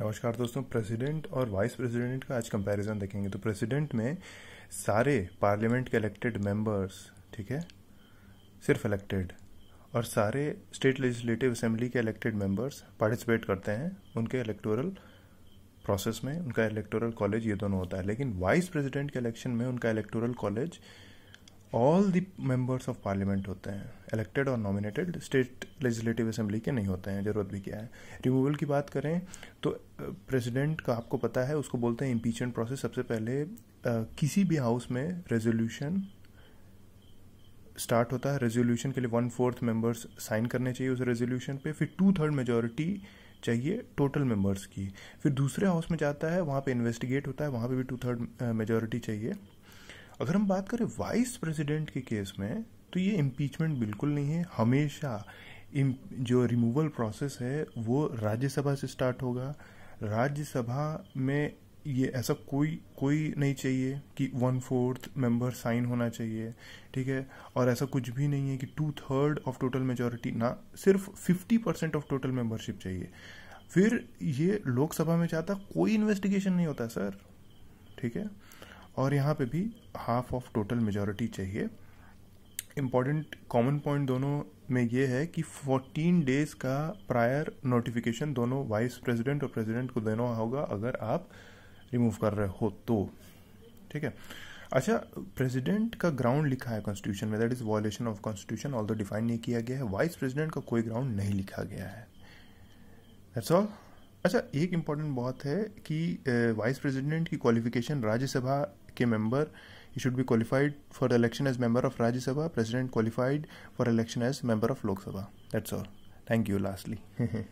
नमस्कार दोस्तों प्रेसिडेंट और वाइस प्रेसिडेंट का आज कंपैरिजन देखेंगे तो प्रेसिडेंट में सारे पार्लियामेंट के इलेक्टेड मेंबर्स ठीक है सिर्फ इलेक्टेड और सारे स्टेट लेजिस्लेटिव असेंबली के इलेक्टेड मेंबर्स पार्टिसिपेट करते हैं उनके इलेक्टोरल प्रोसेस में उनका इलेक्टोरल कॉलेज ये दोनों होता है लेकिन वाइस प्रेसिडेंट के इलेक्शन में उनका electoral college all the members of parliament होते हैं इलेक्टेड और नॉमिनेटेड स्टेट लेजिस्लेटिव असेंबली के नहीं होते हैं ज़रूरत भी क्या है रिमूवल की बात करें तो प्रेसिडेंट का आपको पता है उसको बोलते हैं इम्पीचमेंट प्रोसेस सबसे पहले किसी भी हाउस में रेजोल्यूशन स्टार्ट होता है रेजोल्यूशन के लिए वन फोर्थ मेंबर्स साइन करने चाहिए उस रेजोल्यूशन पे फिर टू थर्ड मेजोरिटी चाहिए टोटल मेंबर्स की फिर दूसरे हाउस में जाता है वहाँ पे इन्वेस्टिगेट होता है वहाँ पे भी टू थर्ड मेजोरिटी चाहिए अगर हम बात करें वाइस प्रेसिडेंट के केस में तो ये इम्पीचमेंट बिल्कुल नहीं है हमेशा जो रिमूवल प्रोसेस है वो राज्यसभा से स्टार्ट होगा राज्यसभा में ये ऐसा कोई कोई नहीं चाहिए कि वन फोर्थ मेंबर साइन होना चाहिए ठीक है और ऐसा कुछ भी नहीं है कि two third of total majority ना सिर्फ fifty percent of total membership चाहिए फिर ये लोकसभा में जाता कोई इन्वेस्टिगेशन नहीं होता सर ठीक है और यहाँ पे भी हाफ ऑफ टोटल मेजोरिटी चाहिए इम्पॉर्टेंट कॉमन पॉइंट दोनों में ये है कि 14 डेज का प्रायर नोटिफिकेशन दोनों वाइस प्रेसिडेंट और प्रेसिडेंट को देना होगा अगर आप रिमूव कर रहे हो तो ठीक है अच्छा प्रेसिडेंट का ग्राउंड लिखा है कॉन्स्टिट्यूशन में that is violation of constitution all define नहीं किया गया है वाइस प्रेसिडेंट का कोई ग्राउंड नहीं लिखा गया है दैट्स ऑल अच्छा एक इम्पॉर्टेंट बात है कि वाइस प्रेसिडेंट की क्वालिफिकेशन राज्यसभा के member you should be qualified for election as member of Rajya Sabha president qualified for election as member of Lok Sabha that's all thank you lastly